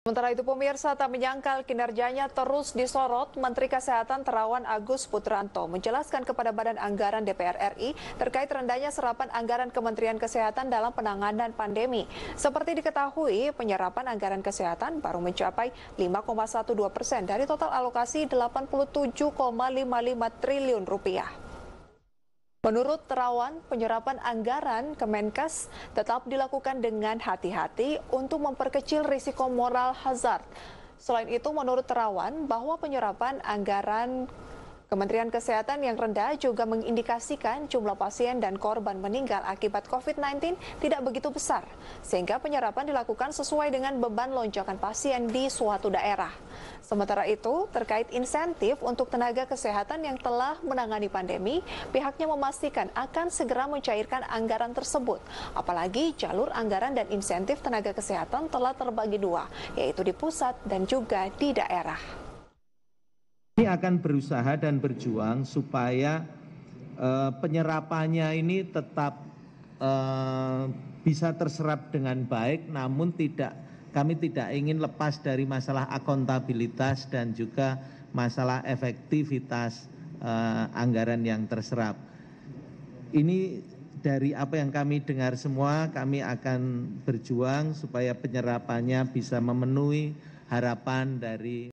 Sementara itu pemirsa tak menyangkal kinerjanya terus disorot, Menteri Kesehatan Terawan Agus Putranto menjelaskan kepada Badan Anggaran DPR RI terkait rendahnya serapan anggaran Kementerian Kesehatan dalam penanganan pandemi. Seperti diketahui, penyerapan anggaran kesehatan baru mencapai 5,12 persen dari total alokasi 87,55 triliun rupiah. Menurut Terawan, penyerapan anggaran Kemenkes tetap dilakukan dengan hati-hati untuk memperkecil risiko moral hazard. Selain itu, menurut Terawan, bahwa penyerapan anggaran Kementerian Kesehatan yang rendah juga mengindikasikan jumlah pasien dan korban meninggal akibat COVID-19 tidak begitu besar, sehingga penyerapan dilakukan sesuai dengan beban lonjakan pasien di suatu daerah. Sementara itu, terkait insentif untuk tenaga kesehatan yang telah menangani pandemi, pihaknya memastikan akan segera mencairkan anggaran tersebut. Apalagi jalur anggaran dan insentif tenaga kesehatan telah terbagi dua, yaitu di pusat dan juga di daerah. Ini akan berusaha dan berjuang supaya eh, penyerapannya ini tetap eh, bisa terserap dengan baik, namun tidak kami tidak ingin lepas dari masalah akuntabilitas dan juga masalah efektivitas uh, anggaran yang terserap. Ini dari apa yang kami dengar semua, kami akan berjuang supaya penyerapannya bisa memenuhi harapan dari